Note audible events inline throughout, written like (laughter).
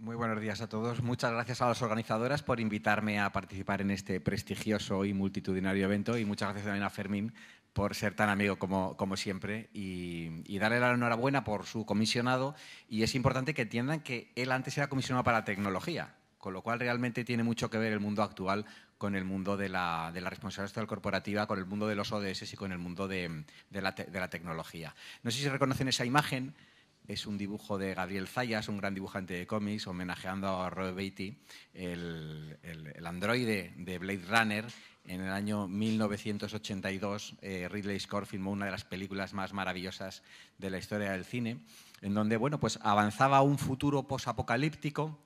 Muy buenos días a todos. Muchas gracias a las organizadoras por invitarme a participar en este prestigioso y multitudinario evento y muchas gracias también a Fermín por ser tan amigo como, como siempre y, darle la enhorabuena por su comisionado. Y es importante que entiendan que él antes era comisionado para tecnología, con lo cual realmente tiene mucho que ver el mundo actual con el mundo de la, responsabilidad social corporativa, con el mundo de los ODS y con el mundo la de la tecnología. No sé si reconocen esa imagen es un dibujo de Gabriel Zayas, un gran dibujante de cómics, homenajeando a Roy Beatty, el, androide de Blade Runner. En el año 1982, eh, Ridley Scott filmó una de las películas más maravillosas de la historia del cine, en donde bueno, pues avanzaba un futuro posapocalíptico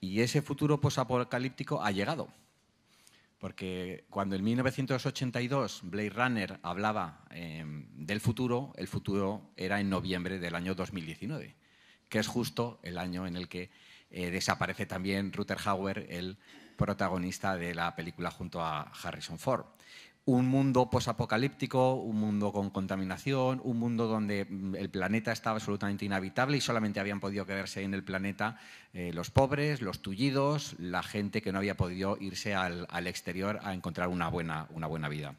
y ese futuro posapocalíptico ha llegado. Porque cuando en 1982 Blade Runner hablaba em, del futuro, el futuro era en noviembre del año 2019, que es justo el año en el que eh, desaparece también Ruther Hauer, el protagonista de la película junto a Harrison Ford un mundo posapocalíptico, un mundo con contaminación, un mundo donde mm, el planeta estaba absolutamente inhabitable y solamente habían podido quedarse en el planeta eh, los pobres, los tullidos, la gente que no había podido irse al, exterior a encontrar una buena vida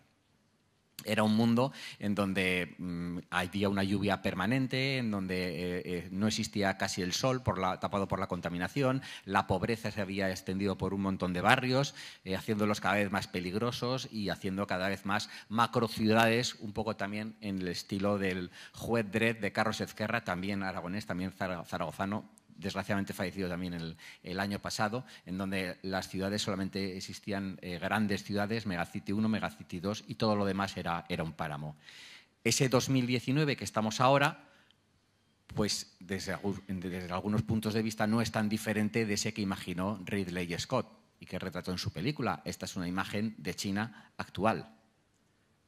era un mundo en donde mm, había una lluvia permanente, en donde eh, eh, no existía casi el sol tapado por la contaminación, la pobreza se había extendido por un montón de barrios, eh, haciéndolos cada vez más peligrosos y haciendo cada vez más macrociudades, un poco también en el estilo del juez dread de Carlos Ezquerra, también aragonés, también zaragozano, desgraciadamente fallecido también el, año pasado, en donde las ciudades solamente existían eh, grandes ciudades, Megacity 1, Megacity 2 y todo lo demás era, un páramo. Ese 2019 que estamos ahora, pues desde, desde, algunos puntos de vista no es tan diferente de ese que imaginó Ridley Scott y que retrató en su película. Esta es una imagen de China actual.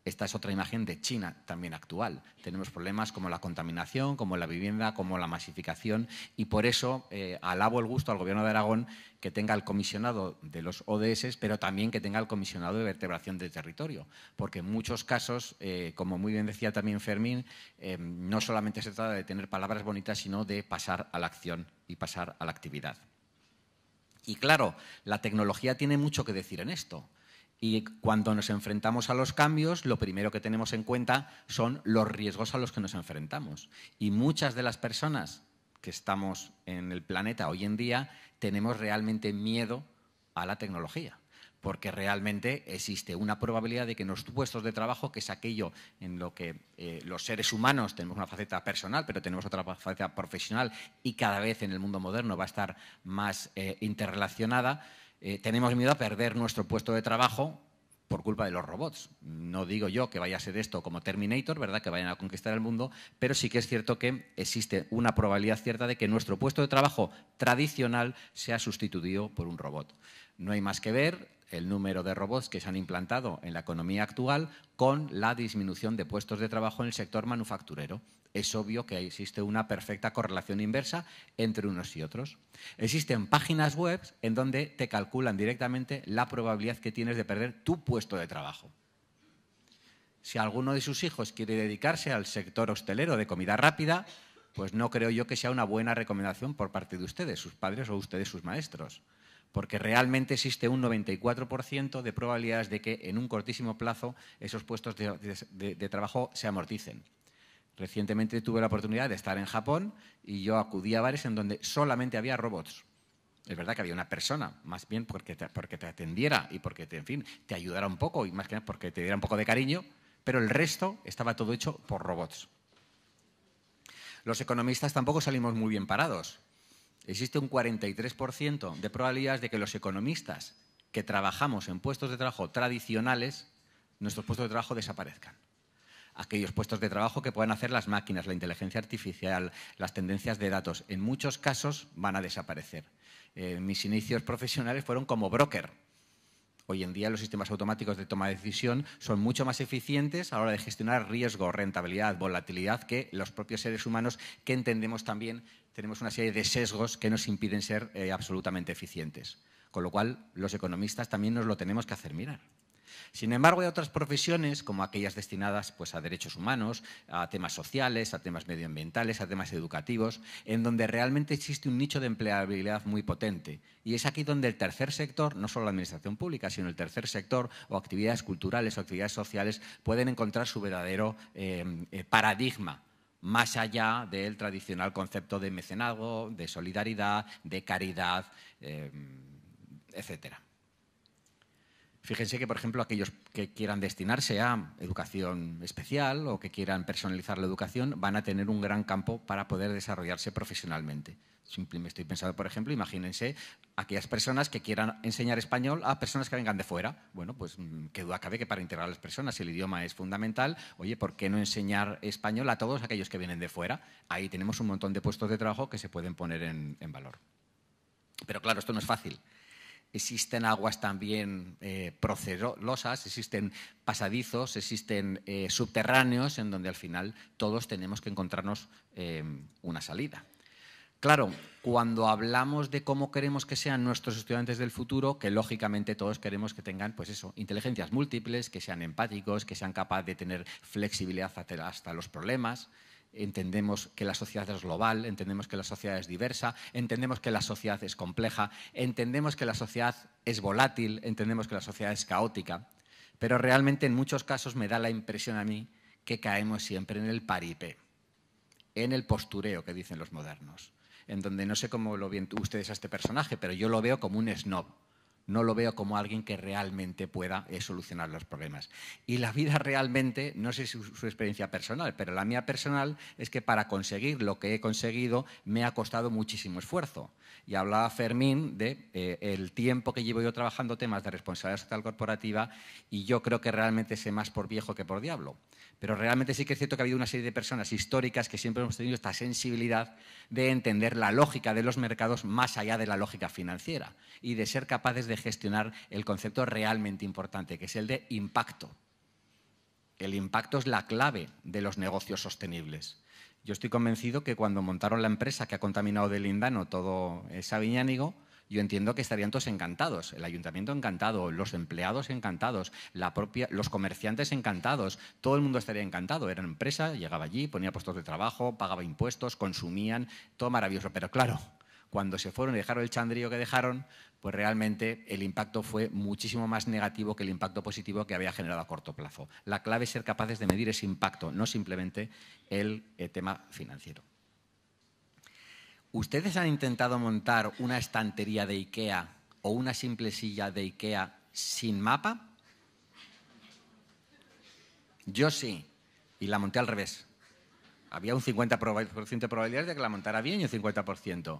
Esta es otra imagen de China también actual. Tenemos problemas como la contaminación, como la vivienda, como la masificación y por eso eh, alabo el gusto al Gobierno de Aragón que tenga el comisionado de los ODS, pero también que tenga el comisionado de vertebración del territorio, porque en muchos casos, eh, como muy bien decía también Fermín, eh, no solamente se trata de tener palabras bonitas, sino de pasar a la acción y pasar a la actividad. Y claro, la tecnología tiene mucho que decir en esto. Y cuando nos enfrentamos a los cambios, lo primero que tenemos en cuenta son los riesgos a los que nos enfrentamos. Y muchas de las personas que estamos en el planeta hoy en día tenemos realmente miedo a la tecnología, porque realmente existe una probabilidad de que los puestos de trabajo, que es aquello en lo que eh, los seres humanos tenemos una faceta personal, pero tenemos otra faceta profesional y cada vez en el mundo moderno va a estar más eh, interrelacionada, eh, tenemos miedo a perder nuestro puesto de trabajo por culpa de los robots. No digo yo que vaya a ser esto como Terminator, ¿verdad? Que vayan a conquistar el mundo, pero sí que es cierto que existe una probabilidad cierta de que nuestro puesto de trabajo tradicional sea sustituido por un robot. No hay más que ver el número de robots que se han implantado en la economía actual con la disminución de puestos de trabajo en el sector manufacturero es obvio que existe una perfecta correlación inversa entre unos y otros. Existen páginas web en donde te calculan directamente la probabilidad que tienes de perder tu puesto de trabajo. Si alguno de sus hijos quiere dedicarse al sector hostelero de comida rápida, pues no creo yo que sea una buena recomendación por parte de ustedes, sus padres o ustedes, sus maestros, porque realmente existe un 94% de probabilidades de que en un cortísimo plazo esos puestos de, de trabajo se amorticen. Recientemente tuve la oportunidad de estar en Japón y yo acudí a bares en donde solamente había robots. Es verdad que había una persona, más bien porque te, atendiera y porque te, en fin, te ayudara un poco y más que nada porque te diera un poco de cariño, pero el resto estaba todo hecho por robots. Los economistas tampoco salimos muy bien parados. Existe un 43% de probabilidades de que los economistas que trabajamos en puestos de trabajo tradicionales, nuestros puestos de trabajo desaparezcan aquellos puestos de trabajo que puedan hacer las máquinas, la inteligencia artificial, las tendencias de datos, en muchos casos van a desaparecer. Eh, mis inicios profesionales fueron como broker. Hoy en día los sistemas automáticos de toma de decisión son mucho más eficientes a la hora de gestionar riesgo, rentabilidad, volatilidad que los propios seres humanos que entendemos también tenemos una serie de sesgos que nos impiden ser eh, absolutamente eficientes. Con lo cual los economistas también nos lo tenemos que hacer mirar. Sin embargo, hay otras profesiones, como aquellas destinadas pues, a derechos humanos, a temas sociales, a temas medioambientales, a temas educativos, en donde realmente existe un nicho de empleabilidad muy potente. Y es aquí donde el tercer sector, no solo la administración pública, sino el tercer sector o actividades culturales o actividades sociales pueden encontrar su verdadero em, eh, paradigma más allá del tradicional concepto de mecenazgo, de solidaridad, de caridad, em, etcétera. Fíjense que, por ejemplo, aquellos que quieran destinarse a educación especial o que quieran personalizar la educación van a tener un gran campo para poder desarrollarse profesionalmente. Simplemente estoy pensando, por ejemplo, imagínense aquellas personas que quieran enseñar español a personas que vengan de fuera. Bueno, pues mm, qué duda cabe que para integrar a las personas, el idioma es fundamental, oye, ¿por qué no enseñar español a todos aquellos que vienen de fuera? Ahí tenemos un montón de puestos de trabajo que se pueden poner en valor. Pero claro, esto no es fácil existen aguas también eh, procelosas, existen pasadizos, existen eh, subterráneos en donde al final todos tenemos que encontrarnos em, una salida. Claro, cuando hablamos de cómo queremos que sean nuestros estudiantes del futuro, que lógicamente todos queremos que tengan, pues eso, inteligencias múltiples, que sean empáticos, que sean capaces de tener flexibilidad hasta los problemas, entendemos que la sociedad es global, entendemos que la sociedad es diversa, entendemos que la sociedad es compleja, entendemos que la sociedad es volátil, entendemos que la sociedad es caótica, pero realmente en muchos casos me da la impresión a mí que caemos siempre en el paripe, en el postureo que dicen los modernos, en donde no sé cómo lo ven ustedes a este personaje, pero yo lo veo como un snob no lo veo como alguien que realmente pueda eh, solucionar los problemas. Y la vida realmente, no sé si su, su experiencia personal, pero la mía personal es que para conseguir lo que he conseguido me ha costado muchísimo esfuerzo. Y hablaba Fermín de eh, el tiempo que llevo yo trabajando temas de responsabilidad social corporativa y yo creo que realmente sé más por viejo que por diablo. Pero realmente sí que es cierto que ha habido una serie de personas históricas que siempre hemos tenido esta sensibilidad de entender la lógica de los mercados más allá de la lógica financiera y de ser capaces de gestionar el concepto realmente importante, que es el de impacto. El impacto es la clave de los negocios sostenibles. Yo estoy convencido que cuando montaron la empresa que ha contaminado de lindano todo Sabiñánigo, yo entiendo que estarían todos encantados, el ayuntamiento encantado, los empleados encantados, la propia, los comerciantes encantados, todo el mundo estaría encantado. Era una empresa, llegaba allí, ponía puestos de trabajo, pagaba impuestos, consumían, todo maravilloso. Pero claro, cuando se fueron y dejaron el chandrillo que dejaron, pues realmente el impacto fue muchísimo más negativo que el impacto positivo que había generado a corto plazo. La clave es ser capaces de medir ese impacto, no simplemente el eh, tema financiero. ¿Ustedes han intentado montar una estantería de IKEA o una simple silla de IKEA sin mapa? Yo sí, y la monté al revés. Había un 50% de probabilidades de que la montara bien y un 50%.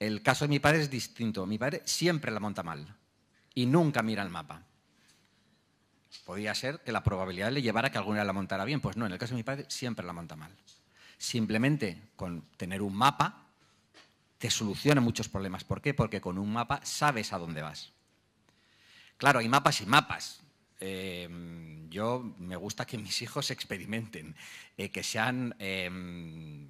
El caso de mi padre es distinto. Mi padre siempre la monta mal y nunca mira el mapa. Podía ser que la probabilidad le llevara a que alguna la montara bien. Pues no, en el caso de mi padre siempre la monta mal. Simplemente con tener un mapa te soluciona muchos problemas. ¿Por qué? Porque con un mapa sabes a dónde vas. Claro, hay mapas y mapas. Em, yo me gusta que mis hijos experimenten, eh, que sean em,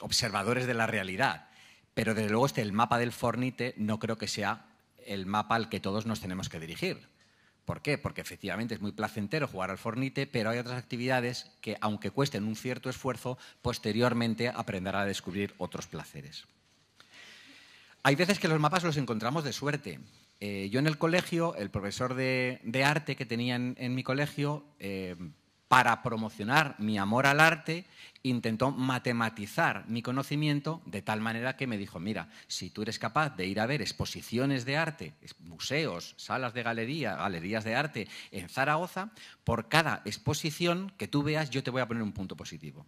observadores de la realidad. Pero desde luego este, el mapa del Fornite no creo que sea el mapa al que todos nos tenemos que dirigir. ¿Por qué? Porque efectivamente es muy placentero jugar al Fornite, pero hay otras actividades que, aunque cuesten un cierto esfuerzo, posteriormente aprenderá a descubrir otros placeres. Hay veces que los mapas los encontramos de suerte. Eh, yo en el colegio, el profesor de, arte que tenía en, mi colegio, eh, para promocionar mi amor al arte, intentó matematizar mi conocimiento de tal manera que me dijo, mira, si tú eres capaz de ir a ver exposiciones de arte, museos, salas de galería, galerías de arte en Zaragoza, por cada exposición que tú veas yo te voy a poner un punto positivo.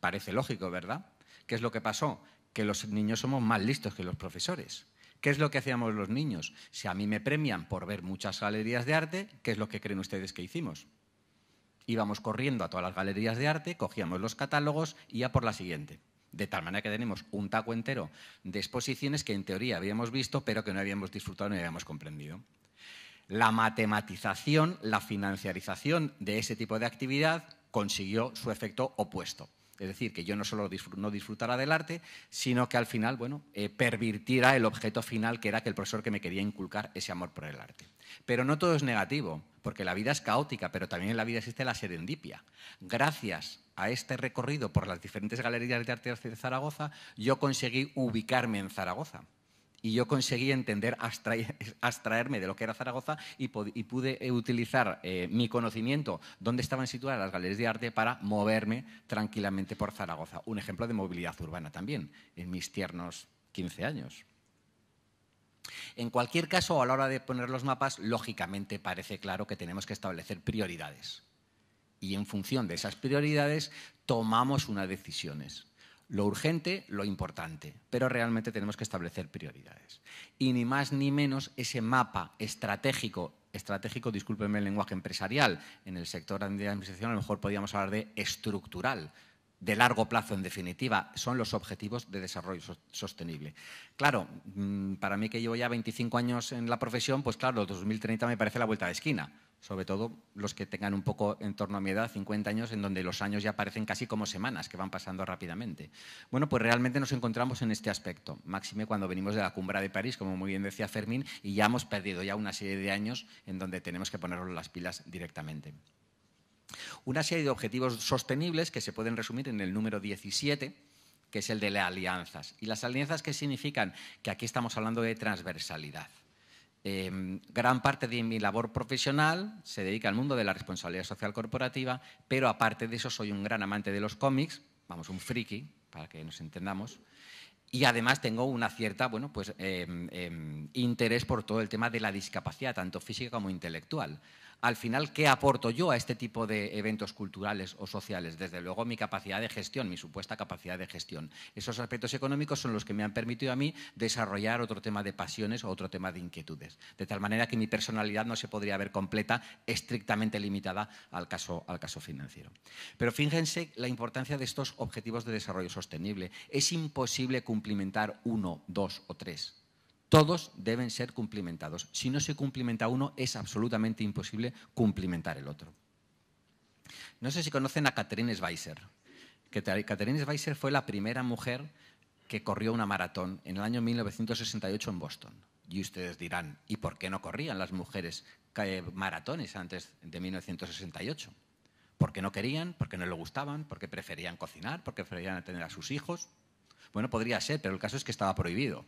Parece lógico, ¿verdad? ¿Qué es lo que pasó? que los niños somos más listos que los profesores. ¿Qué es lo que hacíamos los niños? Si a mí me premian por ver muchas galerías de arte, ¿qué es lo que creen ustedes que hicimos? Íbamos corriendo a todas las galerías de arte, cogíamos los catálogos y ya por la siguiente. De tal manera que tenemos un taco entero de exposiciones que en teoría habíamos visto, pero que no habíamos disfrutado ni habíamos comprendido. La matematización, la financiarización de ese tipo de actividad consiguió su efecto opuesto. Es decir, que yo no solo no disfrutara del arte, sino que al final, bueno, eh, pervirtiera el objeto final que era que el profesor que me quería inculcar ese amor por el arte. Pero no todo es negativo, porque la vida es caótica, pero también en la vida existe la serendipia. Gracias a este recorrido por las diferentes galerías de arte de Zaragoza, yo conseguí ubicarme en Zaragoza y yo conseguí entender, (laughs) abstraerme de lo que era Zaragoza y, pude eh, utilizar eh, mi conocimiento, dónde estaban situadas las galerías de arte, para moverme tranquilamente por Zaragoza. Un ejemplo de movilidad urbana también, en mis tiernos 15 años. En cualquier caso, a la hora de poner los mapas, lógicamente parece claro que tenemos que establecer prioridades. Y en función de esas prioridades, tomamos unas decisiones lo urgente, lo importante, pero realmente tenemos que establecer prioridades. Y ni más ni menos ese mapa estratégico, estratégico, discúlpenme el lenguaje empresarial, en el sector de la administración a lo mejor podríamos hablar de estructural, de largo plazo en definitiva, son los objetivos de desarrollo sostenible. Claro, mm, para mí que llevo ya 25 años en la profesión, pues claro, 2030 me parece la vuelta de esquina sobre todo los que tengan un poco en torno a mi edad, 50 años, en donde los años ya parecen casi como semanas, que van pasando rápidamente. Bueno, pues realmente nos encontramos en este aspecto, máxime cuando venimos de la cumbre de París, como muy bien decía Fermín, y ya hemos perdido ya una serie de años en donde tenemos que ponernos las pilas directamente. Una serie de objetivos sostenibles que se pueden resumir en el número 17, que es el de las alianzas. ¿Y las alianzas qué significan? Que aquí estamos hablando de transversalidad. Em, gran parte de mi labor profesional se dedica al mundo de la responsabilidad social corporativa, pero aparte de eso soy un gran amante de los cómics, vamos, un friki, para que nos entendamos, y además tengo una cierta, pues, em, em, interés por todo el tema de la discapacidad, tanto física como intelectual al final, ¿qué aporto yo a este tipo de eventos culturales o sociales? Desde luego, mi capacidad de gestión, mi supuesta capacidad de gestión. Esos aspectos económicos son los que me han permitido a mí desarrollar otro tema de pasiones o otro tema de inquietudes. De tal manera que mi personalidad no se podría ver completa, estrictamente limitada al caso, al caso financiero. Pero fíjense la importancia de estos objetivos de desarrollo sostenible. Es imposible cumplimentar uno, dos o tres todos deben ser cumplimentados. Si no se cumplimenta uno, es absolutamente imposible cumplimentar el otro. No sé si conocen a Catherine que Catherine Schweizer fue la primera mujer que corrió una maratón en el año 1968 en Boston. Y ustedes dirán, ¿y por qué no corrían las mujeres eh, maratones antes de 1968? Porque no querían, porque no le gustaban, porque preferían cocinar, porque preferían tener a sus hijos. Bueno, podría ser, pero el caso es que estaba prohibido.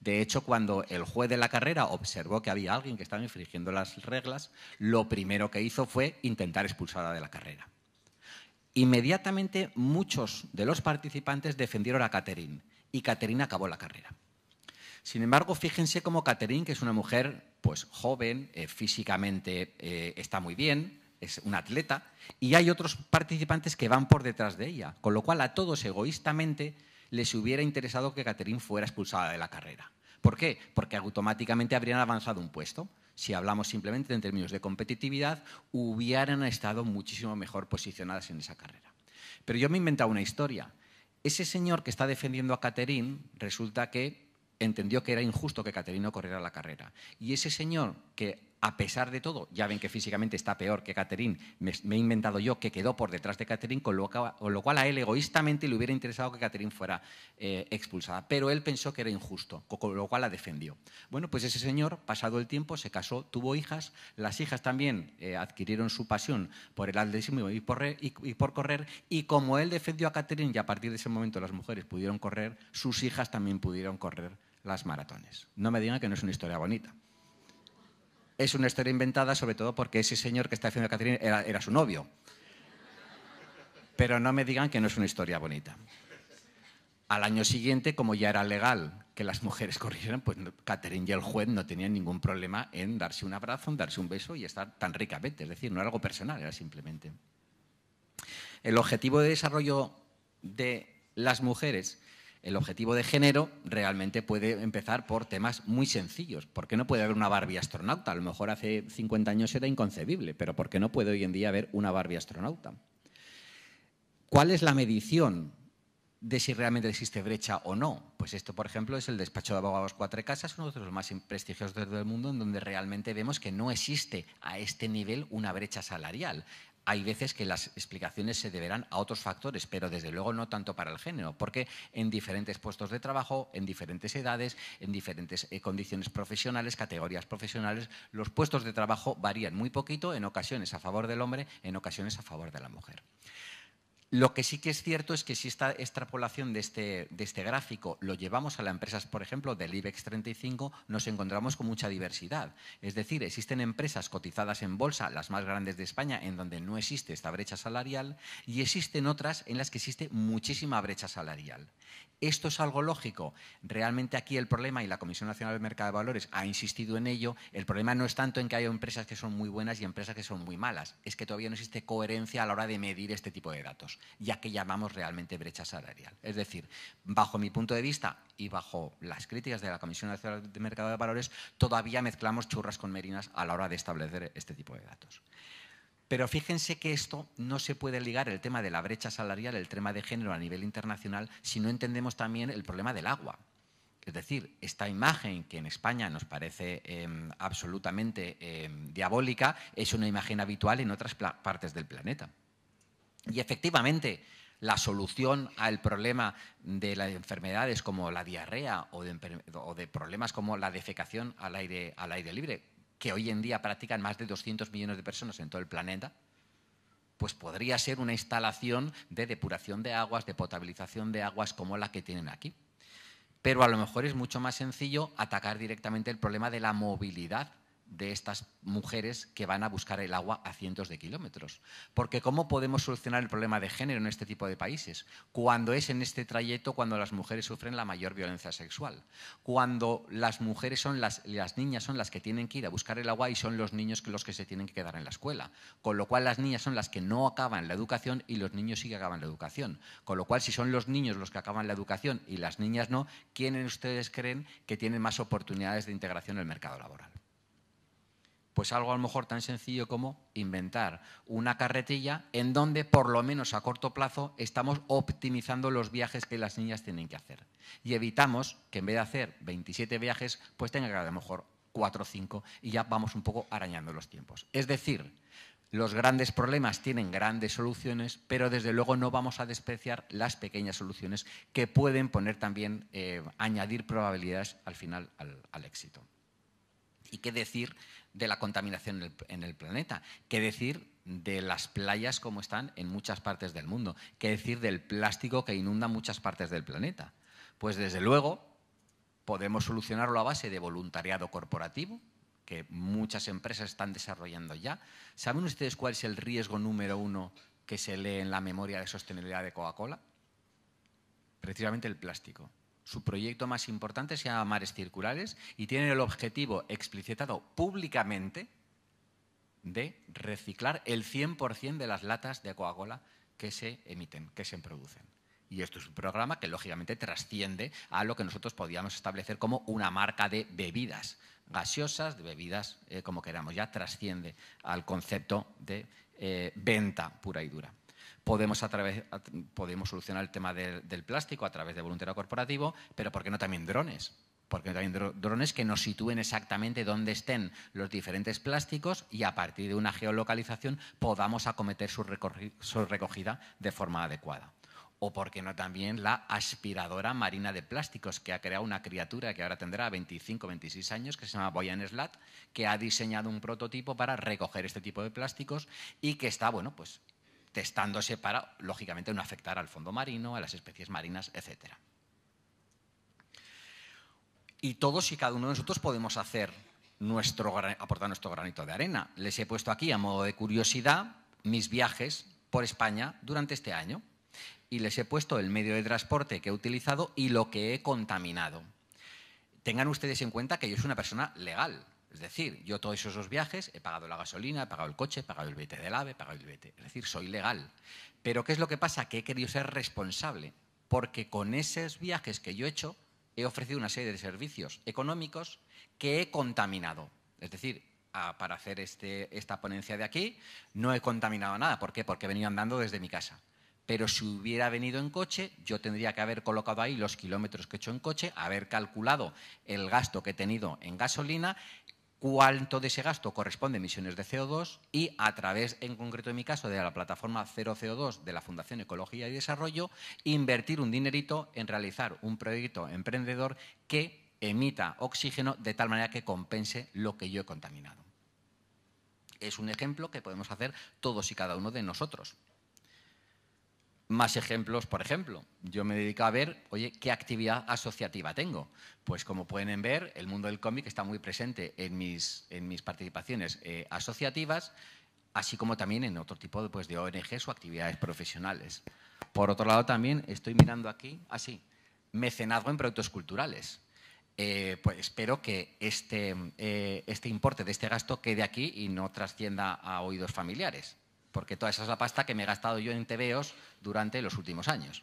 De hecho, cuando el juez de la carrera observó que había alguien que estaba infringiendo las reglas, lo primero que hizo fue intentar expulsarla de la carrera. Inmediatamente muchos de los participantes defendieron a Catherine y Catherine acabó la carrera. Sin embargo, fíjense cómo Catherine, que es una mujer pues, joven, eh, físicamente eh, está muy bien, es una atleta, y hay otros participantes que van por detrás de ella, con lo cual a todos egoístamente les hubiera interesado que Catherine fuera expulsada de la carrera. ¿Por qué? Porque automáticamente habrían avanzado un puesto. Si hablamos simplemente en términos de competitividad, hubieran estado muchísimo mejor posicionadas en esa carrera. Pero yo me he inventado una historia. Ese señor que está defendiendo a Catherine resulta que entendió que era injusto que no corriera la carrera. Y ese señor que a pesar de todo, ya ven que físicamente está peor que Catherine, me, he inventado yo que quedó por detrás de Catherine, con lo, cual a él egoístamente le hubiera interesado que Catherine fuera eh, expulsada, pero él pensó que era injusto, con lo cual la defendió. Bueno, pues ese señor, pasado el tiempo, se casó, tuvo hijas, las hijas también eh, adquirieron su pasión por el atletismo y por, y por correr, y como él defendió a Catherine y a partir de ese momento las mujeres pudieron correr, sus hijas también pudieron correr las maratones. No me digan que no es una historia bonita es una historia inventada, sobre todo porque ese señor que está haciendo Catherine era, era su novio. Pero no me digan que no es una historia bonita. Al año siguiente, como ya era legal que las mujeres (laughs) corrieran, pues Catherine y el juez no tenían ningún problema en darse un abrazo, en darse un beso y estar tan ricamente. Es decir, no era algo personal, era simplemente. El objetivo de desarrollo de las mujeres el objetivo de género realmente puede empezar por temas muy sencillos. ¿Por qué no puede haber una Barbie astronauta? A lo mejor hace 50 años era inconcebible, pero ¿por qué no puede hoy en día haber una Barbie astronauta? ¿Cuál es la medición de si realmente existe brecha o no? Pues esto, por ejemplo, es el despacho de abogados Cuatro Casas, uno de los más prestigiosos del mundo, en donde realmente vemos que no existe a este nivel una brecha salarial hay veces que las explicaciones se deberán a otros factores, pero desde luego no tanto para el género, porque en diferentes puestos de trabajo, en diferentes edades, en diferentes eh, condiciones profesionales, categorías profesionales, los puestos de trabajo varían muy poquito, en ocasiones a favor del hombre, en ocasiones a favor de la mujer. Lo que sí que es cierto es que si esta extrapolación de este, este gráfico lo llevamos a las empresas, por ejemplo, del IBEX 35, nos encontramos con mucha diversidad. Es decir, existen empresas cotizadas en bolsa, las más grandes de España, en donde no existe esta brecha salarial, y existen otras en las que existe muchísima brecha salarial. ¿Esto es algo lógico? Realmente aquí el problema, y la Comisión Nacional del Mercado de Valores ha insistido en ello, el problema no es tanto en que haya empresas que son muy buenas y empresas que son muy malas, es que todavía no existe coherencia a la hora de medir este tipo de datos, ya que llamamos realmente brecha salarial. Es decir, bajo mi punto de vista y bajo las críticas de la Comisión Nacional de Mercado de Valores, todavía mezclamos churras con merinas a la hora de establecer este tipo de datos. Pero fíjense que esto no se puede ligar el tema de la brecha salarial, el tema de género a nivel internacional, si no entendemos también el problema del agua. Es decir, esta imagen que en España nos parece em, absolutamente em, diabólica es una imagen habitual en otras partes del planeta. Y efectivamente, la solución al problema de las enfermedades como la diarrea o de, o de problemas como la defecación al aire, al aire libre, que hoy en día practican más de 200 millones de personas en todo el planeta, pues podría ser una instalación de depuración de aguas, de potabilización de aguas como la que tienen aquí. Pero a lo mejor es mucho más sencillo atacar directamente el problema de la movilidad de estas mujeres que van a buscar el agua a cientos de kilómetros. Porque ¿cómo podemos solucionar el problema de género en este tipo de países? Cuando es en este trayecto cuando las mujeres sufren la mayor violencia sexual. Cuando las mujeres son las, las niñas son las que tienen que ir a buscar el agua y son los niños los que se tienen que quedar en la escuela. Con lo cual las niñas son las que no acaban la educación y los niños sí que acaban la educación. Con lo cual si son los niños los que acaban la educación y las niñas no, ¿quiénes ustedes creen que tienen más oportunidades de integración en el mercado laboral? Pues algo a lo mejor tan sencillo como inventar una carretilla en donde por lo menos a corto plazo estamos optimizando los viajes que las niñas tienen que hacer. Y evitamos que en vez de hacer 27 viajes, pues tengan que a lo mejor 4 o 5 y ya vamos un poco arañando los tiempos. Es decir, los grandes problemas tienen grandes soluciones, pero desde luego no vamos a despreciar las pequeñas soluciones que pueden poner también, eh, añadir probabilidades al final al, al éxito. Y qué decir de la contaminación en el, planeta, qué decir de las playas como están en muchas partes del mundo, qué decir del plástico que inunda muchas partes del planeta. Pues desde luego podemos solucionarlo a base de voluntariado corporativo, que muchas empresas están desarrollando ya. ¿Saben ustedes cuál es el riesgo número uno que se lee en la memoria de sostenibilidad de Coca-Cola? Precisamente el plástico. Su proyecto más importante se llama Mares Circulares y tiene el objetivo explicitado públicamente de reciclar el 100% de las latas de coca que se emiten, que se producen. Y esto es un programa que lógicamente trasciende a lo que nosotros podíamos establecer como una marca de bebidas gaseosas, de bebidas eh, como queramos, ya trasciende al concepto de eh, venta pura y dura. Podemos, a través, podemos solucionar el tema del plástico a través de voluntariado corporativo, pero ¿por qué no también drones? porque también drones que nos sitúen exactamente dónde estén los diferentes plásticos y a partir de una geolocalización podamos acometer su, su, recogida de forma adecuada. O, por qué no, también la aspiradora marina de plásticos que ha creado una criatura que ahora tendrá 25, 26 años, que se llama Boyan Slat, que ha diseñado un prototipo para recoger este tipo de plásticos y que está, bueno, pues testándose para, lógicamente, no afectar al fondo marino, a las especies marinas, etc. Y todos y cada uno de nosotros podemos hacer nuestro, aportar nuestro granito de arena. Les he puesto aquí, a modo de curiosidad, mis viajes por España durante este año y les he puesto el medio de transporte que he utilizado y lo que he contaminado. Tengan ustedes en cuenta que yo soy una persona legal, es decir, yo todos esos viajes he pagado la gasolina, he pagado el coche, he pagado el billete del AVE, he pagado el billete. Es decir, soy legal. Pero ¿qué es lo que pasa? Que he querido ser responsable, porque con esos viajes que yo he hecho he ofrecido una serie de servicios económicos que he contaminado. Es decir, para hacer este, esta ponencia de aquí no he contaminado nada. ¿Por qué? Porque he venido andando desde mi casa pero si hubiera venido en coche, yo tendría que haber colocado ahí los kilómetros que he hecho en coche, haber calculado el gasto que he tenido en gasolina cuánto de ese gasto corresponde a emisiones de CO2 y a través, en concreto en mi caso, de la plataforma 0 CO2 de la Fundación Ecología y Desarrollo, invertir un dinerito en realizar un proyecto emprendedor que emita oxígeno de tal manera que compense lo que yo he contaminado. Es un ejemplo que podemos hacer todos y cada uno de nosotros. Más ejemplos, por ejemplo, yo me dedico a ver, oye, ¿qué actividad asociativa tengo? Pues como pueden ver, el mundo del cómic está muy presente en mis, en mis participaciones eh, asociativas, así como también en otro tipo pues, de, de ONGs o actividades profesionales. Por otro lado, también estoy mirando aquí, así, mecenazgo en productos culturales. Eh, pues espero que este, eh, este importe de este gasto quede aquí y no trascienda a oídos familiares porque toda esa es la pasta que me he gastado yo en TVOs durante los últimos años.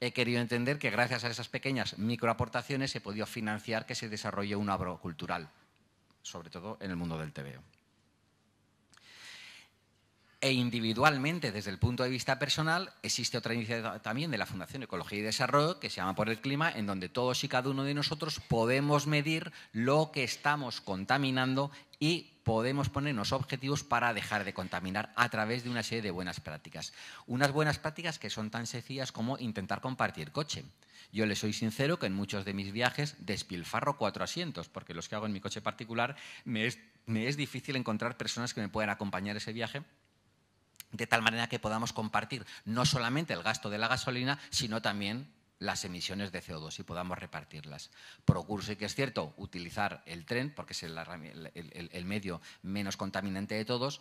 He querido entender que gracias a esas pequeñas microaportaciones he podido financiar que se desarrolle un abro cultural, sobre todo en el mundo del TVO e individualmente, desde el punto de vista personal, existe otra iniciativa también de la Fundación Ecología y Desarrollo que se llama Por el Clima, en donde todos y cada uno de nosotros podemos medir lo que estamos contaminando y podemos ponernos objetivos para dejar de contaminar a través de una serie de buenas prácticas. Unas buenas prácticas que son tan sencillas como intentar compartir coche. Yo le soy sincero que en muchos de mis viajes despilfarro cuatro asientos, porque los que hago en mi coche particular me es, me es difícil encontrar personas que me puedan acompañar ese viaje de tal manera que podamos compartir no solamente el gasto de la gasolina, sino también las emisiones de CO2 y podamos repartirlas. Procuro, que es cierto, utilizar el tren, porque es el, medio menos contaminante de todos,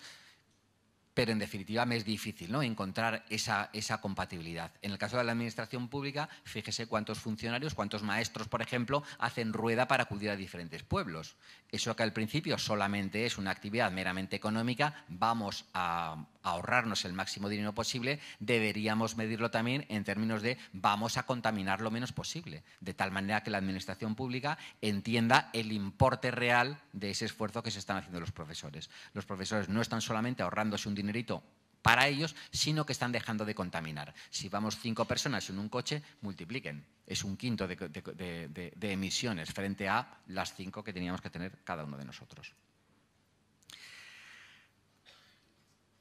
pero en definitiva me es difícil ¿no? encontrar esa, esa, compatibilidad. En el caso de la administración pública, fíjese cuántos funcionarios, cuántos maestros, por ejemplo, hacen rueda para acudir a diferentes pueblos. Eso que al principio solamente es una actividad meramente económica, vamos a ahorrarnos el máximo dinero posible, deberíamos medirlo también en términos de vamos a contaminar lo menos posible, de tal manera que la administración pública entienda el importe real de ese esfuerzo que se están haciendo los profesores. Los profesores no están solamente ahorrándose un dinerito para ellos, sino que están dejando de contaminar. Si vamos cinco personas en un coche, multipliquen. Es un quinto de, emisiones frente a las cinco que teníamos que tener cada uno de nosotros.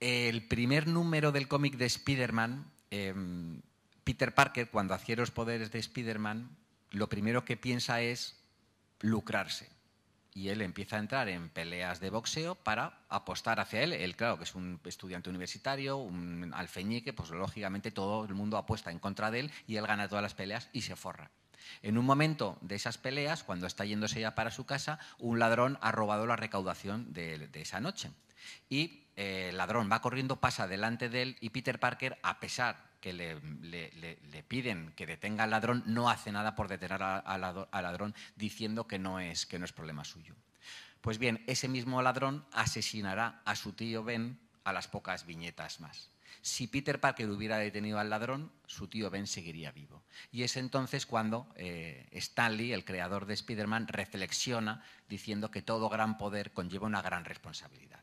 el primer número del cómic de Spider-Man, em, Peter Parker, cuando hacía los poderes de Spider-Man, lo primero que piensa es lucrarse. Y él empieza a entrar en peleas de boxeo para apostar hacia él. Él, claro, que es un estudiante universitario, un alfeñique, pues lógicamente todo el mundo apuesta en contra de él y él gana todas las peleas y se forra. En un momento de esas peleas, cuando está yéndose ya para su casa, un ladrón ha robado la recaudación de, de esa noche. Y el eh, ladrón va corriendo, pasa delante de él y Peter Parker, a pesar que le, piden que detenga al ladrón, no hace nada por detener al ladrón diciendo que no es, que no es problema suyo. Pues bien, ese mismo ladrón asesinará a su tío Ben a las pocas viñetas más. Si Peter Parker hubiera detenido al ladrón, su tío Ben seguiría vivo. Y es entonces cuando eh, Stanley, el creador de Spider-Man, reflexiona diciendo que todo gran poder conlleva una gran responsabilidad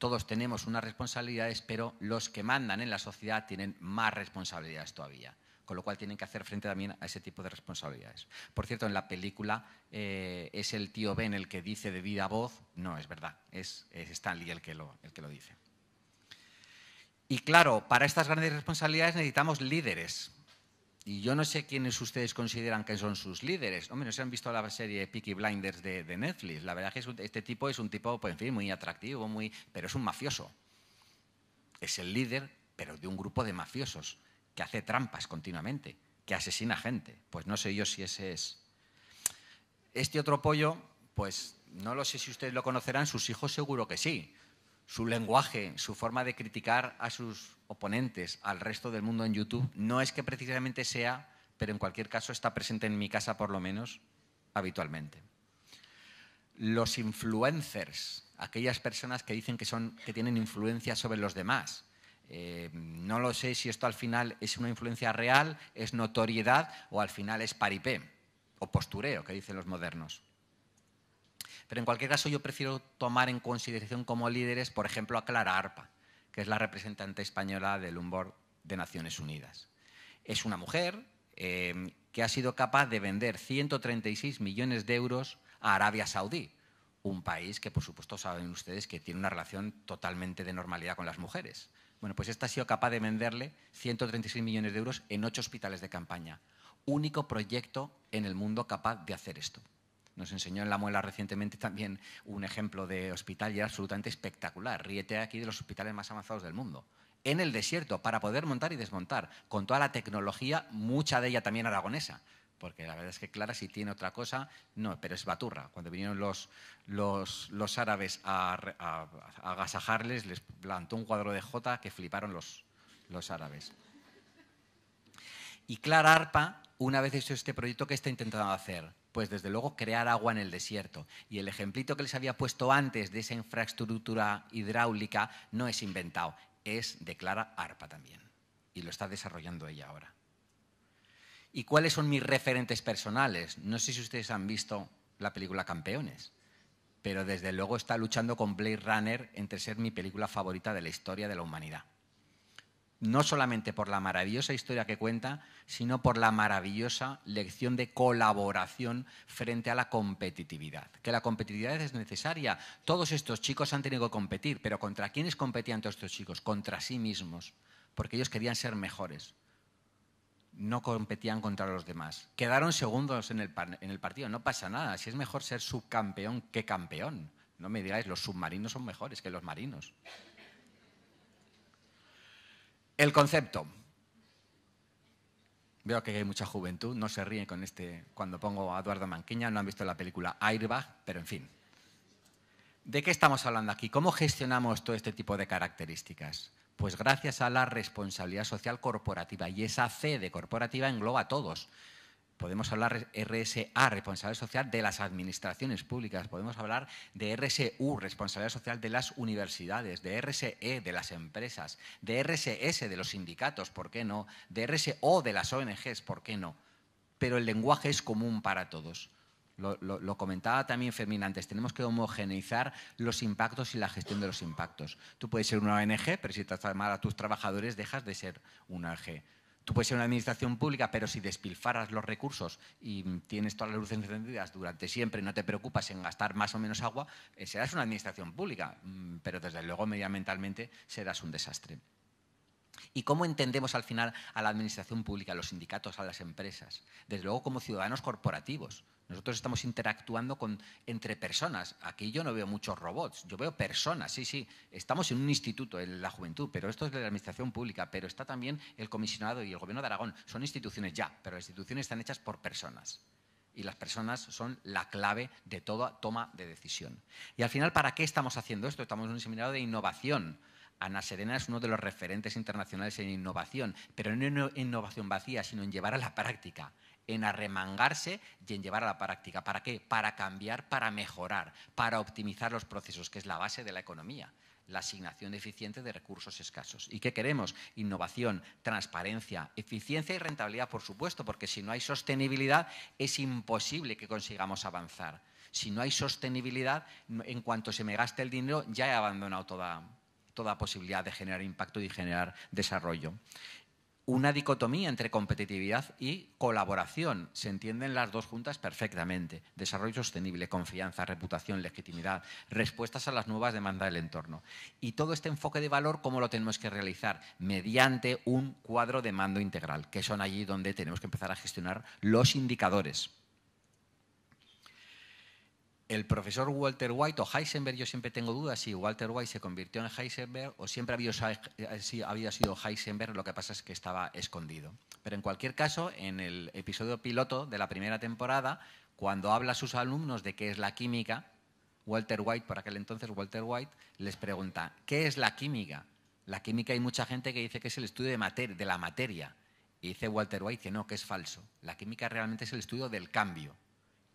todos tenemos unas responsabilidades, pero los que mandan en la sociedad tienen más responsabilidades todavía, con lo cual tienen que hacer frente también a ese tipo de responsabilidades. Por cierto, en la película eh, es el tío Ben el que dice de vida a voz, no es verdad, es, Stanley el que lo dice. Y claro, para estas grandes responsabilidades necesitamos líderes, y yo no sé quiénes ustedes consideran que son sus líderes. Hombre, no se han visto la serie Peaky Blinders de, Netflix. La verdad es que este tipo es un tipo, pues, en fin, muy atractivo, muy, pero es un mafioso. Es el líder, pero de un grupo de mafiosos que hace trampas continuamente, que asesina gente. Pues no sé yo si ese es. Este otro pollo, pues no lo sé si ustedes lo conocerán, sus hijos seguro que sí. Su lenguaje, su forma de criticar a sus oponentes al resto del mundo en YouTube, no es que precisamente sea, pero en cualquier caso está presente en mi casa por lo menos habitualmente. Los influencers, aquellas personas que dicen que, son, que tienen influencia sobre los demás. Eh, no lo sé si esto al final es una influencia real, es notoriedad o al final es paripé o postureo, que dicen los modernos. Pero en cualquier caso yo prefiero tomar en consideración como líderes, por ejemplo, a Clara Arpa que es la representante española del Lumborg de Naciones Unidas. Es una mujer eh, que ha sido capaz de vender 136 millones de euros a Arabia Saudí, un país que, por supuesto, saben ustedes que tiene una relación totalmente de normalidad con las mujeres. Bueno, pues esta ha sido capaz de venderle 136 millones de euros en ocho hospitales de campaña. Único proyecto en el mundo capaz de hacer esto. Nos enseñó en La Muela recientemente también un ejemplo de hospital y era absolutamente espectacular. Ríete aquí de los hospitales más avanzados del mundo. En el desierto, para poder montar y desmontar, con toda la tecnología, mucha de ella también aragonesa porque la verdad es que Clara si tiene otra cosa, no, pero es baturra. Cuando vinieron los, árabes a, a, agasajarles, les plantó un cuadro de Jota que fliparon los, árabes. Y Clara Arpa, una vez hecho este proyecto ¿qué está intentando hacer, pues desde luego crear agua en el desierto. Y el ejemplito que les había puesto antes de esa infraestructura hidráulica no es inventado, es de Clara Arpa también. Y lo está desarrollando ella ahora. ¿Y cuáles son mis referentes personales? No sé si ustedes han visto la película Campeones, pero desde luego está luchando con Blade Runner entre ser mi película favorita de la historia de la humanidad no solamente por la maravillosa historia que cuenta, sino por la maravillosa lección de colaboración frente a la competitividad. Que la competitividad es necesaria. Todos estos chicos han tenido que competir, pero ¿contra quiénes competían todos estos chicos? Contra sí mismos, porque ellos querían ser mejores. No competían contra los demás. Quedaron segundos en el, en el partido, no pasa nada. Si es mejor ser subcampeón que campeón. No me digáis, los submarinos son mejores que los marinos. El concepto. Veo que hay mucha juventud, no se ríen con este cuando pongo a Eduardo Manquiña, no han visto la película Airbag, pero en fin. ¿De qué estamos hablando aquí? ¿Cómo gestionamos todo este tipo de características? Pues gracias a la responsabilidad social corporativa y esa C de corporativa engloba a todos podemos hablar RSA, responsabilidad social de las administraciones públicas, podemos hablar de RSU, responsabilidad social de las universidades, de RSE, de las empresas, de RSS, de los sindicatos, ¿por qué no? De RSO, de las ONGs, ¿por qué no? Pero el lenguaje es común para todos. Lo, comentaba también Fermín antes, tenemos que homogeneizar los impactos y la gestión de los impactos. Tú puedes ser una ONG, pero si tratas mal a tus trabajadores, dejas de ser una ONG. Tú puedes ser una administración pública, pero si despilfarras los recursos y tienes todas las luces encendidas durante siempre, no te preocupas en gastar más o menos agua, eh, serás una administración pública, mm, pero desde luego medioambientalmente serás un desastre. ¿Y cómo entendemos al final a la administración pública, a los sindicatos, a las empresas? Desde luego como ciudadanos corporativos, nosotros estamos interactuando entre personas. Aquí yo no veo muchos robots, yo veo personas, sí, sí. Estamos en un instituto, en la juventud, pero esto es de la administración pública, pero está también el comisionado y el gobierno de Aragón. Son instituciones ya, pero las instituciones están hechas por personas. Y las personas son la clave de toda toma de decisión. Y al final, ¿para qué estamos haciendo esto? Estamos en un seminario de innovación. Ana Serena es uno de los referentes internacionales en innovación, pero no en innovación vacía, sino en llevar a la práctica en arremangarse y en llevar a la práctica. ¿Para qué? Para cambiar, para mejorar, para optimizar los procesos, que es la base de la economía la asignación eficiente de recursos escasos. ¿Y qué queremos? Innovación, transparencia, eficiencia y rentabilidad, por supuesto, porque si no hay sostenibilidad es imposible que consigamos avanzar. Si no hay sostenibilidad, en cuanto se me gaste el dinero, ya he abandonado toda, toda posibilidad de generar impacto y generar desarrollo una dicotomía entre competitividad y colaboración. Se entienden las dos juntas perfectamente. Desarrollo sostenible, confianza, reputación, legitimidad, respuestas a las nuevas demandas del entorno. Y todo este enfoque de valor, ¿cómo lo tenemos que realizar? Mediante un cuadro de mando integral, que son allí donde tenemos que empezar a gestionar los indicadores el profesor Walter White o Heisenberg, yo siempre tengo dudas si Walter White se convirtió en Heisenberg o siempre había, sido Heisenberg, lo que pasa es que estaba escondido. Pero en cualquier caso, en el episodio piloto de la primera temporada, cuando habla a sus alumnos de qué es la química, Walter White, por aquel entonces Walter White, les pregunta, ¿qué es la química? La química hay mucha gente que dice que es el estudio de, de la materia. Y dice Walter White que no, que es falso. La química realmente es el estudio del cambio.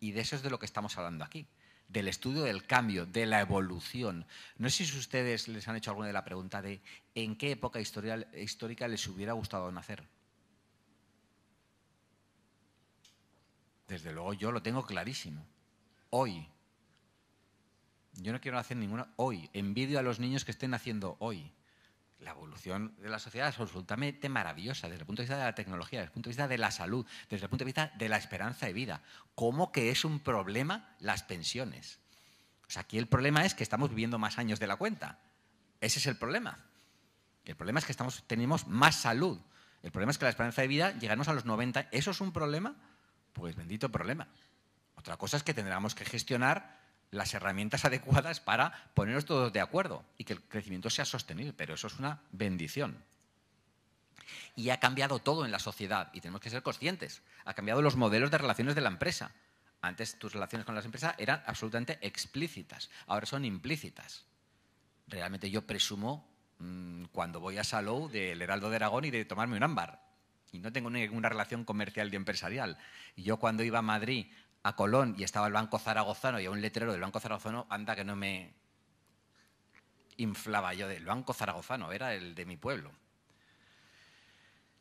Y de eso es de lo que estamos hablando aquí del estudio del cambio, de la evolución. No sé si ustedes les han hecho alguna de la pregunta de en qué época histórica les hubiera gustado nacer. Desde luego yo lo tengo clarísimo. Hoy. Yo no quiero hacer ninguna hoy. Envidio a los niños que estén haciendo hoy la evolución de la sociedad es absolutamente maravillosa desde el punto de vista de la tecnología, desde el punto de vista de la salud, desde el punto de vista de la esperanza de vida. ¿Cómo que es un problema las pensiones? sea, aquí el problema es que estamos viviendo más años de la cuenta. Ese es el problema. El problema es que estamos, tenemos más salud. El problema es que la esperanza de vida, llegamos a los 90, ¿eso es un problema? Pues bendito problema. Otra cosa es que tendremos que gestionar las herramientas adecuadas para ponernos todos de acuerdo y que el crecimiento sea sostenible, pero eso es una bendición. Y ha cambiado todo en la sociedad y tenemos que ser conscientes. Ha cambiado los modelos de relaciones de la empresa. Antes tus relaciones con las empresas eran absolutamente explícitas, ahora son implícitas. Realmente yo presumo mm, cuando voy a Salou del Heraldo de Aragón y de tomarme un ámbar. Y no tengo ninguna relación comercial ni empresarial. yo cuando iba a Madrid a Colón y estaba el Banco Zaragozano y a un letrero del Banco Zaragozano, anda que no me inflaba yo del Banco Zaragozano, era el de mi pueblo.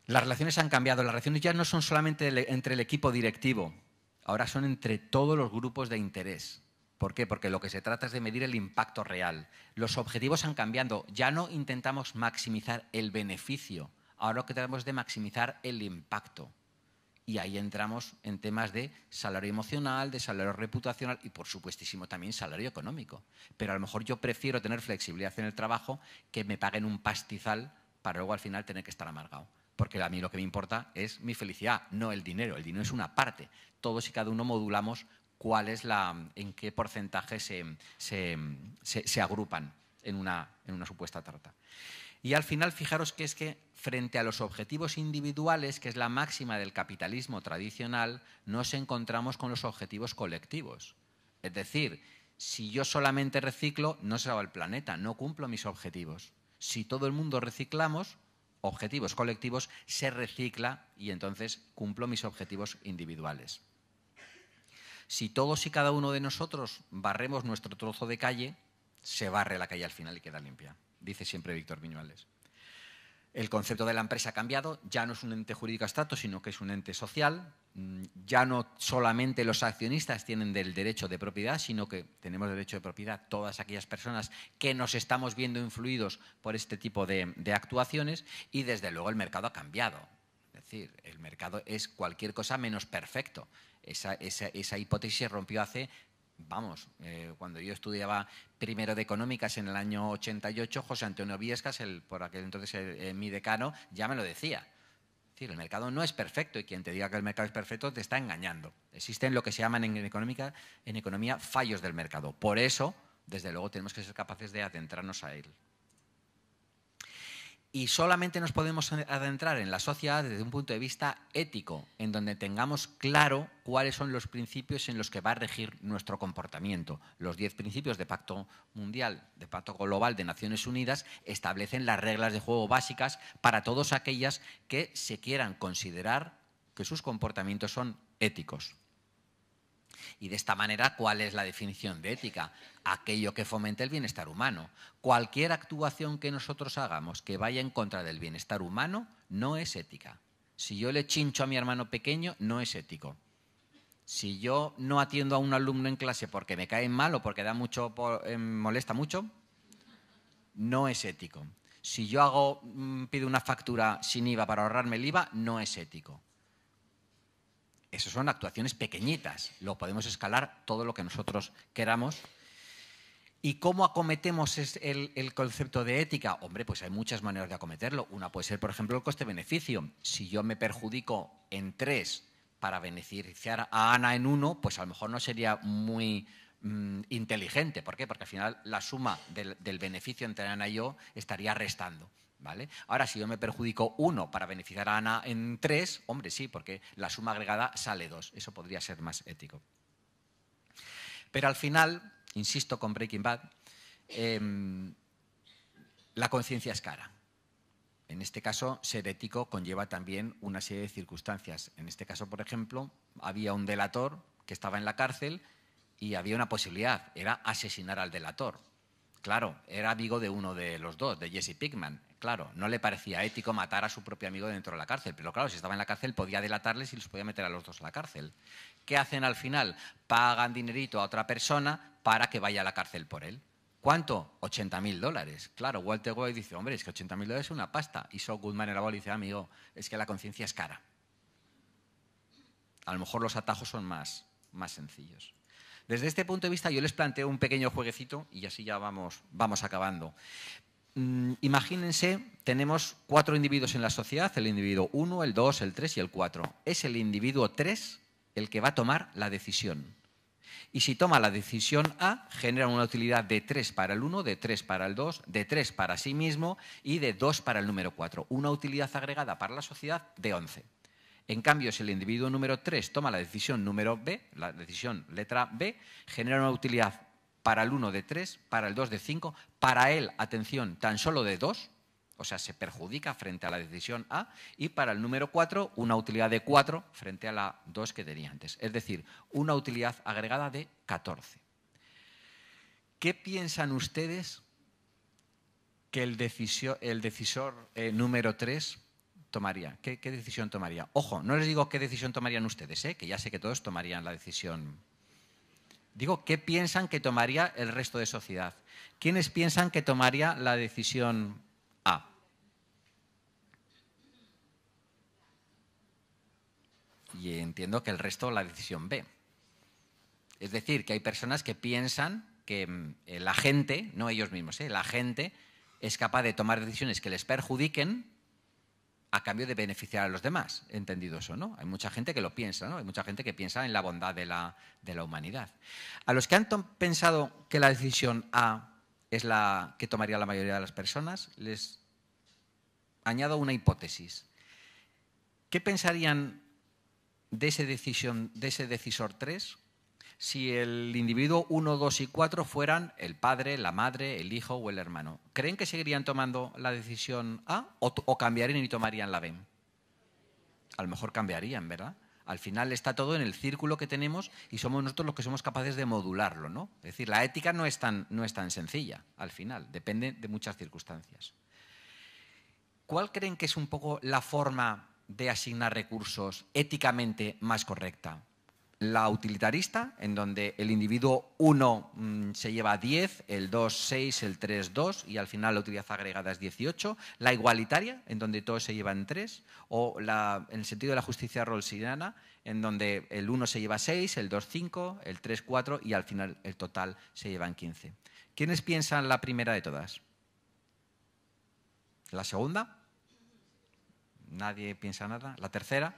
Las relaciones han cambiado, las relaciones ya no son solamente e, entre el equipo directivo, ahora son entre todos los grupos de interés. ¿Por qué? Porque lo que se trata es de medir el impacto real. Los objetivos han cambiado, ya no intentamos maximizar el beneficio, ahora lo que tenemos es de maximizar el impacto. Y ahí entramos en temas de salario emocional, de salario reputacional y, por supuestísimo, también salario económico. Pero a lo mejor yo prefiero tener flexibilidad en el trabajo que me paguen un pastizal para luego al final tener que estar amargado. Porque a mí lo que me importa es mi felicidad, no el dinero. El dinero es una parte. Todos y cada uno modulamos cuál es la, en qué porcentaje se, agrupan en una, en una supuesta tarta. Y al final, fijaros que es que frente a los objetivos individuales, que es la máxima del capitalismo tradicional, nos encontramos con los objetivos colectivos. Es decir, si yo solamente reciclo, no se va el planeta, no cumplo mis objetivos. Si todo el mundo reciclamos, objetivos colectivos, se recicla y entonces cumplo mis objetivos individuales. Si todos y cada uno de nosotros barremos nuestro trozo de calle, se barre la calle al final y queda limpia dice siempre Víctor Viñuales. El concepto de la empresa ha cambiado, ya no es un ente jurídico abstracto, sino que es un ente social. Mm, ya no solamente los accionistas tienen del derecho de propiedad, sino que tenemos derecho de propiedad todas aquellas personas que nos estamos viendo influidos por este tipo de, actuaciones y desde luego el mercado ha cambiado. Es decir, el mercado es cualquier cosa menos perfecto. Esa, esa hipótesis se rompió hace Vamos, eh, cuando yo estudiaba primero de económicas en el año 88, José Antonio Viescas, por aquel entonces eh, mi decano, ya me lo decía. el mercado no es perfecto y quien te diga que el mercado es perfecto te está engañando. Existen lo que se llaman en, económica, en economía fallos del mercado. Por eso, desde luego, tenemos que ser capaces de adentrarnos a él y solamente nos podemos adentrar en la sociedad desde un punto de vista ético, en donde tengamos claro cuáles son los principios en los que va a regir nuestro comportamiento. Los diez principios de Pacto Mundial, de Pacto Global de Naciones Unidas, establecen las reglas de juego básicas para todas aquellas que se quieran considerar que sus comportamientos son éticos. Y de esta manera, ¿cuál es la definición de ética? Aquello que fomente el bienestar humano. Cualquier actuación que nosotros hagamos que vaya en contra del bienestar humano no es ética. Si yo le chincho a mi hermano pequeño, no es ético. Si yo no atiendo a un alumno en clase porque me cae mal o porque da mucho, em, molesta mucho, no es ético. Si yo hago, mm, pido una factura sin IVA para ahorrarme el IVA, no es ético. Esas son actuaciones pequeñitas, lo podemos escalar todo lo que nosotros queramos. ¿Y cómo acometemos el, el, concepto de ética? Hombre, pues hay muchas maneras de acometerlo. Una puede ser, por ejemplo, el coste-beneficio. Si yo me perjudico en tres para beneficiar a Ana en uno, pues a lo mejor no sería muy, Mm, inteligente. ¿Por qué? Porque al final la suma del, beneficio entre Ana y yo estaría restando. ¿Vale? Ahora, si yo me perjudico uno para beneficiar a Ana en tres, hombre, sí, porque la suma agregada sale dos. Eso podría ser más ético. Pero al final, insisto con Breaking Bad, em, la conciencia es cara. En este caso, ser ético conlleva también una serie de circunstancias. En este caso, por ejemplo, había un delator que estaba en la cárcel y había una posibilidad, era asesinar al delator. Claro, era amigo de uno de los dos, de Jesse Pickman. Claro, no le parecía ético matar a su propio amigo dentro de la cárcel, pero claro, si estaba en la cárcel podía delatarles y los podía meter a los dos a la cárcel. ¿Qué hacen al final? Pagan dinerito a otra persona para que vaya a la cárcel por él. ¿Cuánto? 80.000 dólares. Claro, Walter White dice, hombre, es que 80.000 dólares es una pasta. Y Saul so Goodman era dice, amigo, es que la conciencia es cara. A lo mejor los atajos son más, más sencillos. Desde este punto de vista yo les planteo un pequeño jueguecito y así ya vamos, acabando. Mm, imagínense, tenemos cuatro individuos en la sociedad, el individuo 1, el 2, el 3 y el 4. Es el individuo 3 el que va a tomar la decisión. Y si toma la decisión A, genera una utilidad de 3 para el 1, de 3 para el 2, de 3 para sí mismo y de 2 para el número 4. Una utilidad agregada para la sociedad de 11. En cambio, si el individuo número 3 toma la decisión número B, la decisión letra B, genera una utilidad para el 1 de 3, para el 2 de 5, para él, atención, tan solo de 2, o sea, se perjudica frente a la decisión A, y para el número 4, una utilidad de 4 frente a la 2 que tenía antes. Es decir, una utilidad agregada de 14. ¿Qué piensan ustedes que el, decisor, eh, número 3 ¿Qué, decisión tomaría? Ojo, no les digo qué decisión tomarían ustedes, ¿eh? que ya sé que todos tomarían la decisión. Digo, ¿qué piensan que tomaría el resto de sociedad? ¿Quiénes piensan que tomaría la decisión A? Y entiendo que el resto la decisión B. Es decir, que hay personas que piensan que mm, la gente, no ellos mismos, ¿eh? la gente es capaz de tomar decisiones que les perjudiquen a cambio de beneficiar a los demás, entendido eso, ¿no? Hay mucha gente que lo piensa, ¿no? Hay mucha gente que piensa en la bondad de la, humanidad. A los que han pensado que la decisión A es la que tomaría la mayoría de las personas, les añado una hipótesis. ¿Qué pensarían de ese, de ese decisor 3 si el individuo 1, 2 y 4 fueran el padre, la madre, el hijo o el hermano. ¿Creen que seguirían tomando la decisión A o, cambiarían y tomarían la B? A lo mejor cambiarían, ¿verdad? Al final está todo en el círculo que tenemos y somos nosotros los que somos capaces de modularlo, ¿no? Es decir, la ética no no es tan sencilla, al final, depende de muchas circunstancias. ¿Cuál creen que es un poco la forma de asignar recursos éticamente más correcta? la utilitarista, en donde el individuo 1 mm, se lleva 10, el 2 6, el 3 2 y al final la utilidad agregada es 18, la igualitaria, en donde todos se llevan 3, o la, en el sentido de la justicia rolsiana, en donde el 1 se lleva 6, el 2 5, el 3 4 y al final el total se llevan 15. ¿Quiénes piensan la primera de todas? ¿La segunda? ¿Nadie piensa nada? ¿La tercera?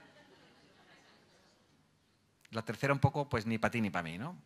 La tercera un poco, pues ni para ti ni para mí, ¿no?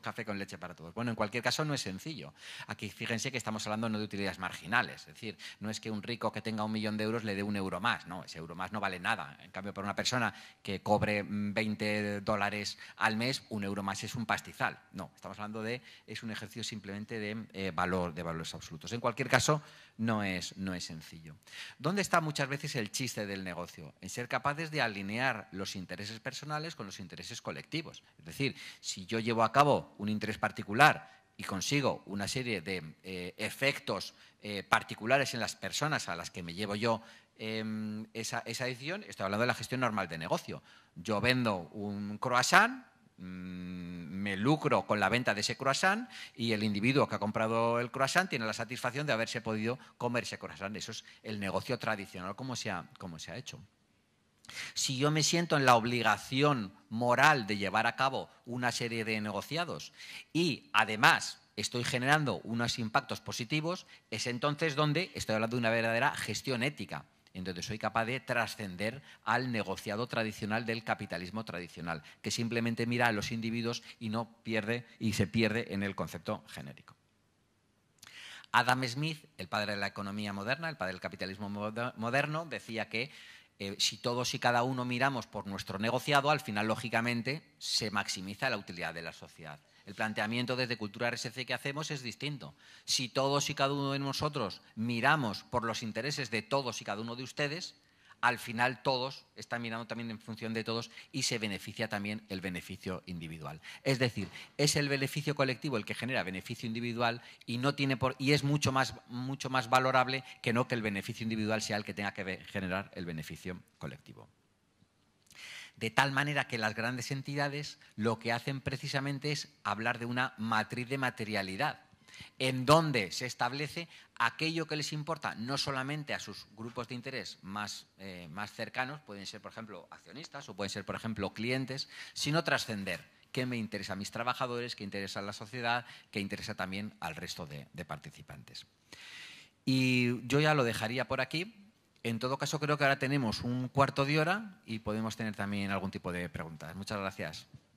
café con leche para todos. Bueno, en cualquier caso no es sencillo. Aquí fíjense que estamos hablando no de utilidades marginales, es decir, no es que un rico que tenga un millón de euros le dé un euro más, no, ese euro más no vale nada. En cambio, para una persona que cobre 20 mm, dólares al mes, un euro más es un pastizal. No, estamos hablando de, es un ejercicio simplemente de eh, valor, de valores absolutos. En cualquier caso, no es, no es sencillo. ¿Dónde está muchas veces el chiste del negocio? En ser capaces de alinear los intereses personales con los intereses es decir, si yo llevo a cabo un interés particular y consigo una serie de eh, efectos eh, particulares en las personas a las que me llevo yo em, esa, esa, decisión, estoy hablando de la gestión normal de negocio. Yo vendo un croissant, mm, me lucro con la venta de ese croissant y el individuo que ha comprado el croissant tiene la satisfacción de haberse podido comer ese croissant. Eso es el negocio tradicional como se ha hecho. Si yo me siento en la obligación moral de llevar a cabo una serie de negociados y además estoy generando unos impactos positivos, es entonces donde estoy hablando de una verdadera gestión ética, en donde soy capaz de trascender al negociado tradicional del capitalismo tradicional, que simplemente mira a los individuos y no pierde y se pierde en el concepto genérico. Adam Smith, el padre de la economía moderna, el padre del capitalismo moderno, decía que eh, si todos y cada uno miramos por nuestro negociado, al final, lógicamente, se maximiza la utilidad de la sociedad. El planteamiento desde Cultura RSC que hacemos es distinto. Si todos y cada uno de nosotros miramos por los intereses de todos y cada uno de ustedes, al final todos están mirando también en función de todos y se beneficia también el beneficio individual. Es decir, es el beneficio colectivo el que genera beneficio individual y no tiene por y es mucho más mucho más valorable que no que el beneficio individual sea el que tenga que generar el beneficio colectivo. De tal manera que las grandes entidades lo que hacen precisamente es hablar de una matriz de materialidad en donde se establece aquello que les importa, no solamente a sus grupos de interés eh, más, cercanos, pueden ser, por ejemplo, accionistas o pueden ser, por ejemplo, clientes, sino trascender qué me interesa a mis trabajadores, qué interesa a la sociedad, qué interesa también al resto de participantes. Y yo ya lo dejaría por aquí. En todo caso, creo que ahora tenemos un cuarto de hora y podemos tener también algún tipo de preguntas. Muchas gracias.